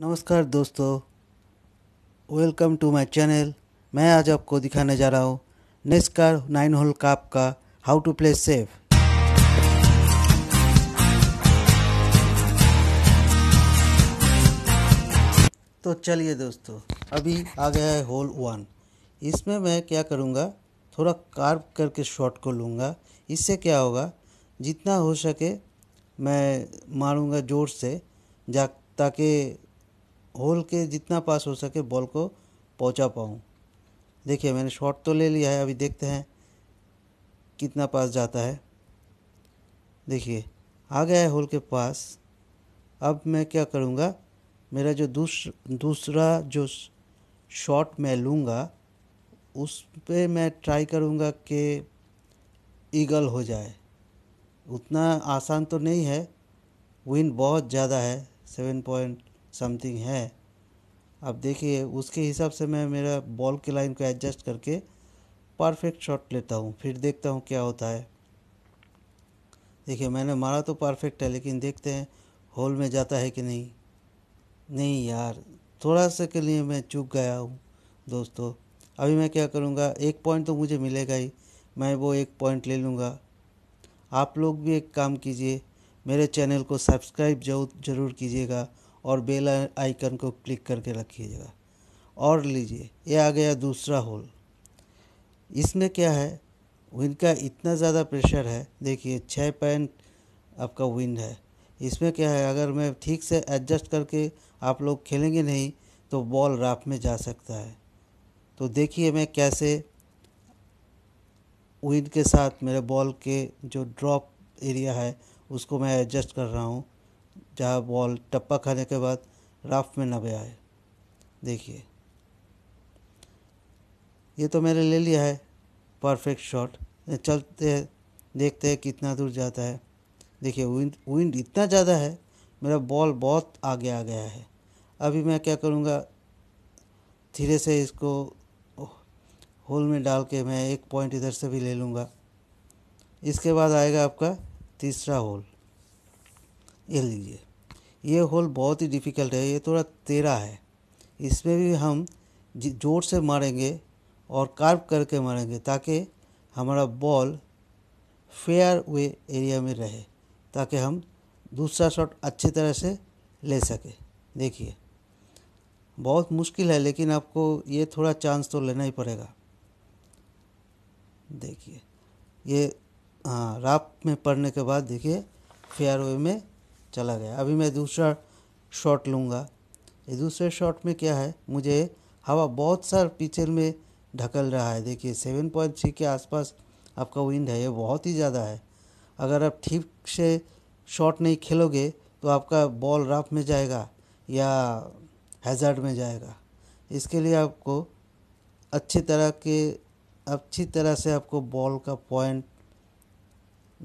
नमस्कार दोस्तों welcome to my channel मैं आज आपको दिखाने जा रहा हूँ नेस्कार नाइन होल काप का हाउ टू प्ले सेफ तो चलिए दोस्तों अभी आ गया है होल वन इसमें मैं क्या करूँगा थोड़ा कार्व करके शॉट को लूँगा इससे क्या होगा जितना हो सके मैं मारूँगा ज़ोर से जा ताकि होल के जितना पास हो सके बॉल को पहुंचा पाऊँ देखिए मैंने शॉट तो ले लिया है अभी देखते हैं कितना पास जाता है देखिए आ गया है होल के पास अब मैं क्या करूँगा मेरा जो दूस दूसरा जो शॉट मैं लूँगा उस पर मैं ट्राई करूँगा कि ईगल हो जाए उतना आसान तो नहीं है विन बहुत ज़्यादा है सेवन पॉइंट समथिंग है अब देखिए उसके हिसाब से मैं मेरा बॉल की लाइन को एडजस्ट करके परफेक्ट शॉट लेता हूँ फिर देखता हूँ क्या होता है देखिए मैंने मारा तो परफेक्ट है लेकिन देखते हैं होल में जाता है कि नहीं नहीं यार थोड़ा सा के लिए मैं चूक गया हूँ दोस्तों अभी मैं क्या करूँगा एक पॉइंट तो मुझे मिलेगा ही मैं वो एक पॉइंट ले लूँगा आप लोग भी एक काम कीजिए मेरे चैनल को सब्सक्राइब जरूर कीजिएगा और बेल आइकन को क्लिक करके रखिएगा और लीजिए ये आ गया दूसरा होल इसमें क्या है विंड का इतना ज़्यादा प्रेशर है देखिए छः पॉइंट आपका विंड है इसमें क्या है अगर मैं ठीक से एडजस्ट करके आप लोग खेलेंगे नहीं तो बॉल राफ में जा सकता है तो देखिए मैं कैसे विंड के साथ मेरे बॉल के जो ड्रॉप एरिया है उसको मैं एडजस्ट कर रहा हूँ जहाँ बॉल टप्पा खाने के बाद राफ में न आए देखिए ये तो मैंने ले लिया है परफेक्ट शॉट चलते हैं देखते हैं कितना दूर जाता है देखिए विंड विंड इतना ज़्यादा है मेरा बॉल बहुत आगे आ गया है अभी मैं क्या करूँगा धीरे से इसको होल में डाल के मैं एक पॉइंट इधर से भी ले लूँगा इसके बाद आएगा आपका तीसरा होल ये लीजिए ये होल बहुत ही डिफ़िकल्ट है ये थोड़ा तेरा है इसमें भी हम जोर से मारेंगे और कार्व करके मारेंगे ताकि हमारा बॉल फेयर वे एरिया में रहे ताकि हम दूसरा शॉट अच्छी तरह से ले सके देखिए बहुत मुश्किल है लेकिन आपको ये थोड़ा चांस तो लेना ही पड़ेगा देखिए ये हाँ रात में पड़ने के बाद देखिए फेयर वे में चला गया अभी मैं दूसरा शॉट लूँगा ये दूसरे शॉट में क्या है मुझे हवा बहुत सार पिचर में ढकल रहा है देखिए सेवन पॉइंट थ्री के आसपास आपका विंड है ये बहुत ही ज़्यादा है अगर आप ठीक से शॉट नहीं खेलोगे तो आपका बॉल राफ में जाएगा या हैजर्ड में जाएगा इसके लिए आपको अच्छी तरह के अच्छी तरह से आपको बॉल का पॉइंट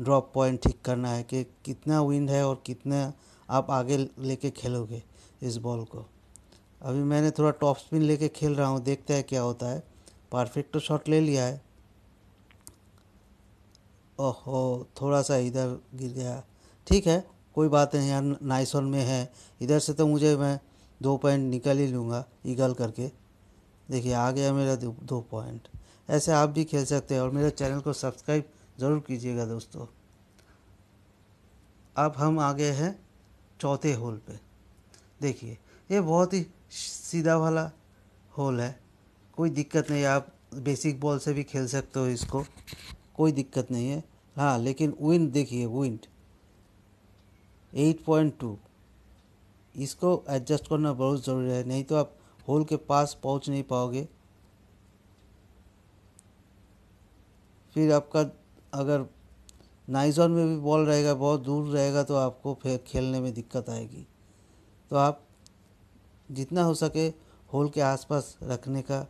ड्रॉप पॉइंट ठीक करना है कि कितना विंड है और कितना आप आगे लेके खेलोगे इस बॉल को अभी मैंने थोड़ा टॉप स्पिन लेके खेल रहा हूँ देखते हैं क्या होता है परफेक्ट तो शॉट ले लिया है ओहो थोड़ा सा इधर गिर गया ठीक है कोई बात नहीं यार नाइस वन में है इधर से तो मुझे मैं दो पॉइंट निकाल ही लूँगा ईगल करके देखिए आ गया मेरा दो पॉइंट ऐसे आप भी खेल सकते हैं और मेरे चैनल को सब्सक्राइब ज़रूर कीजिएगा दोस्तों अब हम आ गए हैं चौथे होल पे देखिए ये बहुत ही सीधा वाला होल है कोई दिक्कत नहीं आप बेसिक बॉल से भी खेल सकते हो इसको कोई दिक्कत नहीं है हाँ लेकिन विंड देखिए विंड 8.2 इसको एडजस्ट करना बहुत ज़रूरी है नहीं तो आप होल के पास पहुंच नहीं पाओगे फिर आपका अगर नाइज़ोन में भी बॉल रहेगा बहुत दूर रहेगा तो आपको फिर खेलने में दिक्कत आएगी तो आप जितना हो सके होल के आसपास रखने का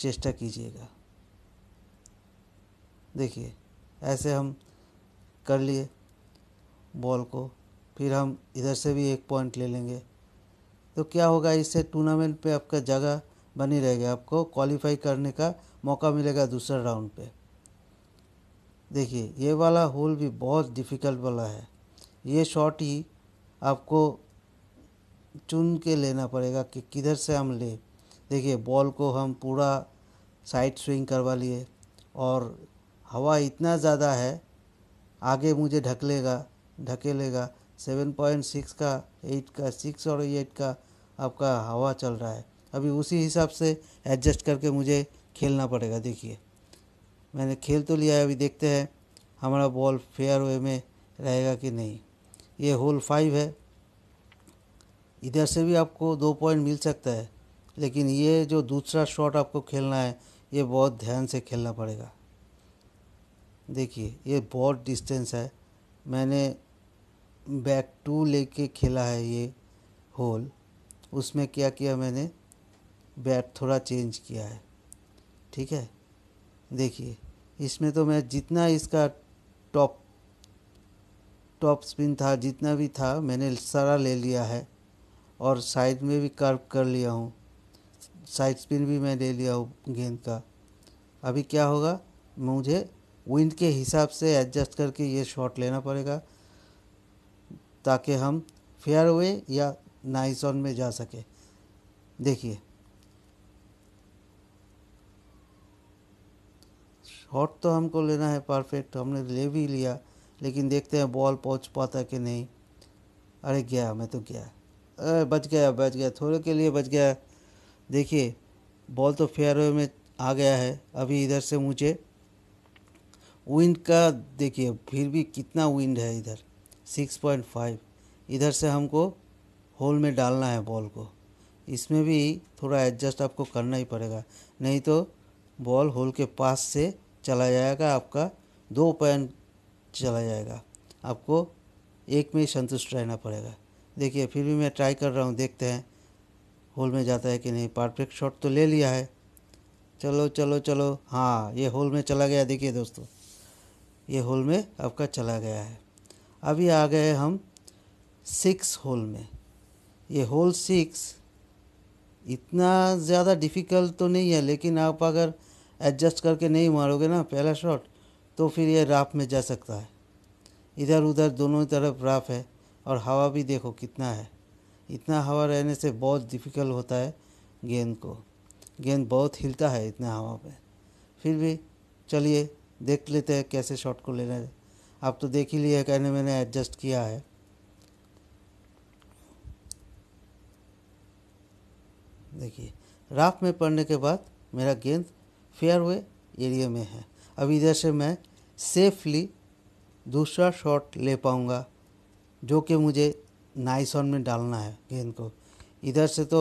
चेष्टा कीजिएगा देखिए ऐसे हम कर लिए बॉल को फिर हम इधर से भी एक पॉइंट ले लेंगे तो क्या होगा इससे टूर्नामेंट पे आपका जगह बनी रहेगी आपको क्वालिफाई करने का मौका मिलेगा दूसरा राउंड पे देखिए ये वाला होल भी बहुत डिफ़िकल्ट वाला है ये शॉट ही आपको चुन के लेना पड़ेगा कि किधर से हम लें देखिए बॉल को हम पूरा साइड स्विंग करवा लिए और हवा इतना ज़्यादा है आगे मुझे ढक ढके ढकेलेगा सेवन पॉइंट सिक्स का एट का सिक्स और एट का आपका हवा चल रहा है अभी उसी हिसाब से एडजस्ट करके मुझे खेलना पड़ेगा देखिए मैंने खेल तो लिया है अभी देखते हैं हमारा बॉल फेयर वे में रहेगा कि नहीं ये होल फाइव है इधर से भी आपको दो पॉइंट मिल सकता है लेकिन ये जो दूसरा शॉट आपको खेलना है ये बहुत ध्यान से खेलना पड़ेगा देखिए ये बहुत डिस्टेंस है मैंने बैक टू लेके खेला है ये होल उसमें क्या किया मैंने बैट थोड़ा चेंज किया है ठीक है देखिए इसमें तो मैं जितना इसका टॉप टॉप स्पिन था जितना भी था मैंने सारा ले लिया है और साइड में भी कर्व कर लिया हूँ साइड स्पिन भी मैं ले लिया हूँ गेंद का अभी क्या होगा मुझे विंड के हिसाब से एडजस्ट करके ये शॉट लेना पड़ेगा ताकि हम फेयरवे या नाइस ऑन में जा सके देखिए शॉट तो हमको लेना है परफेक्ट हमने ले भी लिया लेकिन देखते हैं बॉल पहुंच पाता कि नहीं अरे गया मैं तो गया अरे बच गया बच गया थोड़े के लिए बच गया देखिए बॉल तो फेयरवे में आ गया है अभी इधर से मुझे विंड का देखिए फिर भी कितना विंड है इधर 6.5 इधर से हमको होल में डालना है बॉल को इसमें भी थोड़ा एडजस्ट आपको करना ही पड़ेगा नहीं तो बॉल होल के पास से चला जाएगा आपका दो पैन चला जाएगा आपको एक में ही संतुष्ट रहना पड़ेगा देखिए फिर भी मैं ट्राई कर रहा हूँ देखते हैं होल में जाता है कि नहीं परफेक्ट शॉट तो ले लिया है चलो चलो चलो हाँ ये होल में चला गया देखिए दोस्तों ये होल में आपका चला गया है अभी आ गए हम सिक्स होल में ये होल सिक्स इतना ज़्यादा डिफ़िकल्ट तो नहीं है लेकिन आप अगर एडजस्ट करके नहीं मारोगे ना पहला शॉट तो फिर ये राफ में जा सकता है इधर उधर दोनों तरफ राफ है और हवा भी देखो कितना है इतना हवा रहने से बहुत डिफ़िकल्ट होता है गेंद को गेंद बहुत हिलता है इतना हवा पे फिर भी चलिए देख लेते हैं कैसे शॉट को लेना है आप तो देख ही लिए कहने मैंने एडजस्ट किया है देखिए राफ में पड़ने के बाद मेरा गेंद फेयरवे एरिया में है अब इधर से मैं सेफली दूसरा शॉट ले पाऊँगा जो कि मुझे नाइस ऑन में डालना है गेंद को इधर से तो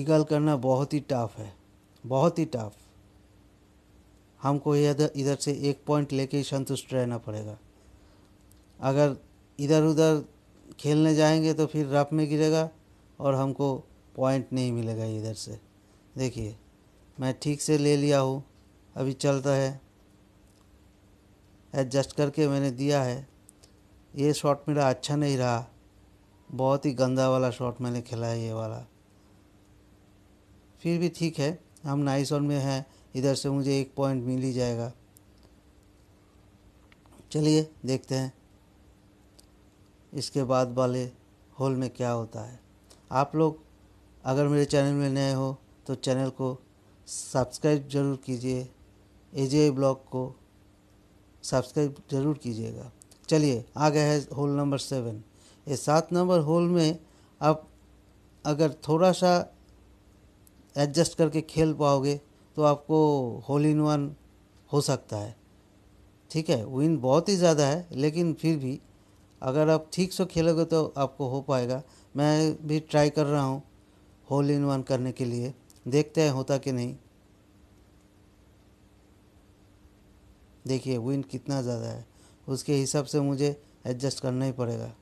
ईगल करना बहुत ही टफ है बहुत ही टफ हमको इधर इधर से एक पॉइंट लेके ही संतुष्ट रहना पड़ेगा अगर इधर उधर खेलने जाएंगे तो फिर रफ में गिरेगा और हमको पॉइंट नहीं मिलेगा इधर से देखिए मैं ठीक से ले लिया हूँ अभी चलता है एडजस्ट करके मैंने दिया है ये शॉट मेरा अच्छा नहीं रहा बहुत ही गंदा वाला शॉट मैंने खेला है ये वाला फिर भी ठीक है हम नाइस ऑन में हैं इधर से मुझे एक पॉइंट मिल ही जाएगा चलिए देखते हैं इसके बाद वाले होल में क्या होता है आप लोग अगर मेरे चैनल में नए हो तो चैनल को सब्सक्राइब ज़रूर कीजिए एजे ब्लॉग को सब्सक्राइब ज़रूर कीजिएगा चलिए आ गया है होल नंबर सेवन ये सात नंबर होल में आप अगर थोड़ा सा एडजस्ट करके खेल पाओगे तो आपको होल इन वन हो सकता है ठीक है विन बहुत ही ज़्यादा है लेकिन फिर भी अगर आप ठीक से खेलोगे तो आपको हो पाएगा मैं भी ट्राई कर रहा हूँ होल इन वन करने के लिए देखते हैं होता कि नहीं देखिए विंड कितना ज़्यादा है उसके हिसाब से मुझे एडजस्ट करना ही पड़ेगा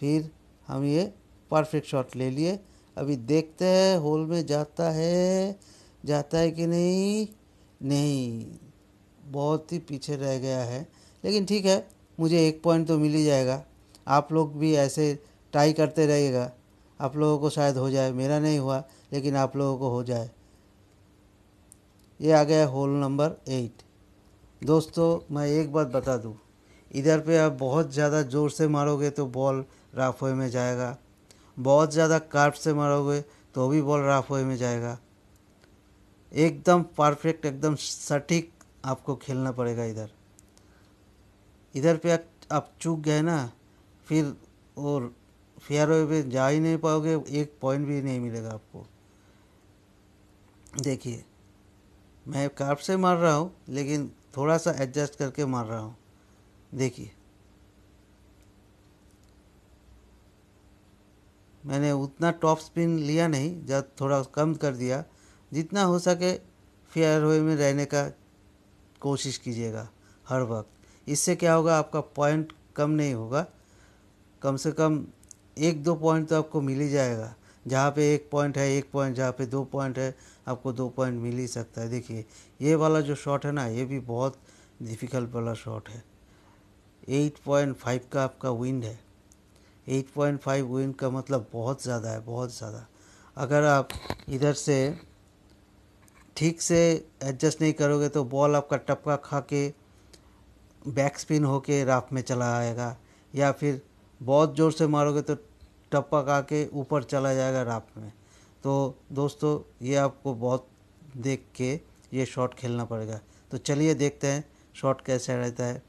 फिर हम ये परफेक्ट शॉट ले लिए अभी देखते हैं होल में जाता है जाता है कि नहीं नहीं बहुत ही पीछे रह गया है लेकिन ठीक है मुझे एक पॉइंट तो मिल ही जाएगा आप लोग भी ऐसे ट्राई करते रहिएगा आप लोगों को शायद हो जाए मेरा नहीं हुआ लेकिन आप लोगों को हो जाए ये आ गया होल नंबर एट दोस्तों मैं एक बात बता दूँ इधर पे आप बहुत ज़्यादा ज़ोर से मारोगे तो बॉल राफवे में जाएगा बहुत ज़्यादा कार्प से मारोगे तो भी बॉल राफवे में जाएगा एकदम परफेक्ट एकदम सटीक आपको खेलना पड़ेगा इधर इधर पे आप चूक गए ना फिर और फेयर पे जा ही नहीं पाओगे एक पॉइंट भी नहीं मिलेगा आपको देखिए मैं कार्प से मार रहा हूँ लेकिन थोड़ा सा एडजस्ट करके मार रहा हूँ देखिए मैंने उतना टॉप स्पिन लिया नहीं जब थोड़ा कम कर दिया जितना हो सके फेयर वे में रहने का कोशिश कीजिएगा हर वक्त इससे क्या होगा आपका पॉइंट कम नहीं होगा कम से कम एक दो पॉइंट तो आपको मिल ही जाएगा जहाँ पे एक पॉइंट है एक पॉइंट जहाँ पे दो पॉइंट है आपको दो पॉइंट मिल ही सकता है देखिए ये वाला जो शॉट है ना ये भी बहुत डिफ़िकल्ट वाला शॉट है एट पॉइंट फाइव का आपका विंड है एट पॉइंट फाइव विंड का मतलब बहुत ज़्यादा है बहुत ज़्यादा अगर आप इधर से ठीक से एडजस्ट नहीं करोगे तो बॉल आपका टपका खा के बैक स्पिन होके राफ में चला आएगा या फिर बहुत ज़ोर से मारोगे तो टपक आके ऊपर चला जाएगा राप में तो दोस्तों ये आपको बहुत देख के ये शॉट खेलना पड़ेगा तो चलिए देखते हैं शॉट कैसा रहता है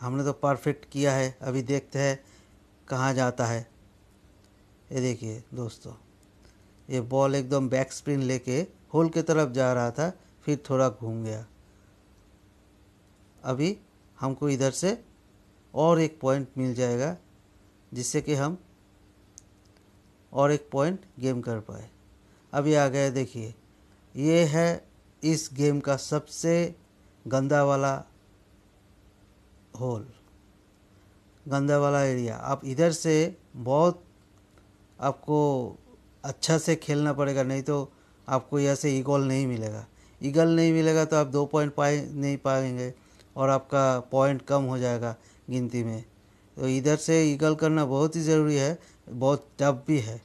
हमने तो परफेक्ट किया है अभी देखते हैं कहाँ जाता है ये देखिए दोस्तों ये बॉल एकदम बैक स्पिन लेके होल के तरफ जा रहा था फिर थोड़ा घूम गया अभी हमको इधर से और एक पॉइंट मिल जाएगा जिससे कि हम और एक पॉइंट गेम कर पाए अब ये आ गया देखिए ये है इस गेम का सबसे गंदा वाला होल गंदा वाला एरिया आप इधर से बहुत आपको अच्छा से खेलना पड़ेगा नहीं तो आपको से ईगल नहीं मिलेगा ईगल नहीं मिलेगा तो आप दो पॉइंट पाए नहीं पाएंगे और आपका पॉइंट कम हो जाएगा गिनती में तो इधर से ईगल करना बहुत ही ज़रूरी है बहुत टफ भी है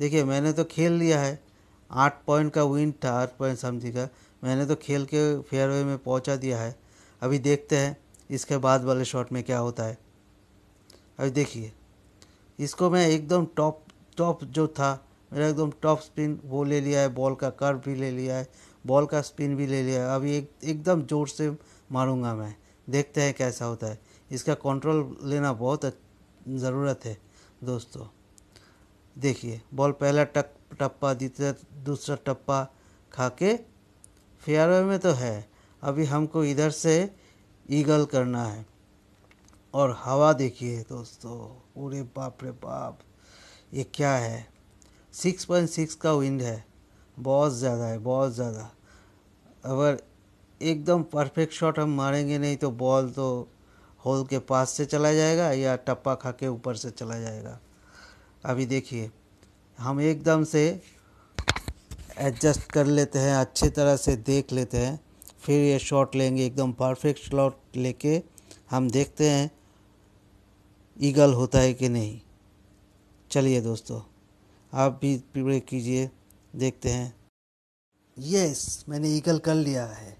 देखिए मैंने तो खेल लिया है आठ पॉइंट का विन था आठ पॉइंट समथिंग का मैंने तो खेल के फेयरवे में पहुंचा दिया है अभी देखते हैं इसके बाद वाले शॉट में क्या होता है अभी देखिए इसको मैं एकदम टॉप टॉप जो था मेरा एकदम टॉप स्पिन वो ले लिया है बॉल का कर्व भी ले लिया है बॉल का स्पिन भी ले लिया है अभी एक एकदम ज़ोर से मारूंगा मैं देखते हैं कैसा होता है इसका कंट्रोल लेना बहुत ज़रूरत है दोस्तों देखिए बॉल पहला टक टप्पा दूसरा दूसरा टप्पा खा के फेयरवे में तो है अभी हमको इधर से ईगल करना है और हवा देखिए दोस्तों पूरे बाप रे बाप ये क्या है सिक्स पॉइंट सिक्स का विंड है बहुत ज़्यादा है बहुत ज़्यादा अगर एकदम परफेक्ट शॉट हम मारेंगे नहीं तो बॉल तो होल के पास से चला जाएगा या टप्पा खा के ऊपर से चला जाएगा अभी देखिए हम एकदम से एडजस्ट कर लेते हैं अच्छे तरह से देख लेते हैं फिर ये शॉट लेंगे एकदम परफेक्ट शॉट लेके हम देखते हैं ईगल होता है कि नहीं चलिए दोस्तों आप भी प्रिपेयर कीजिए देखते हैं यस मैंने ईगल कर लिया है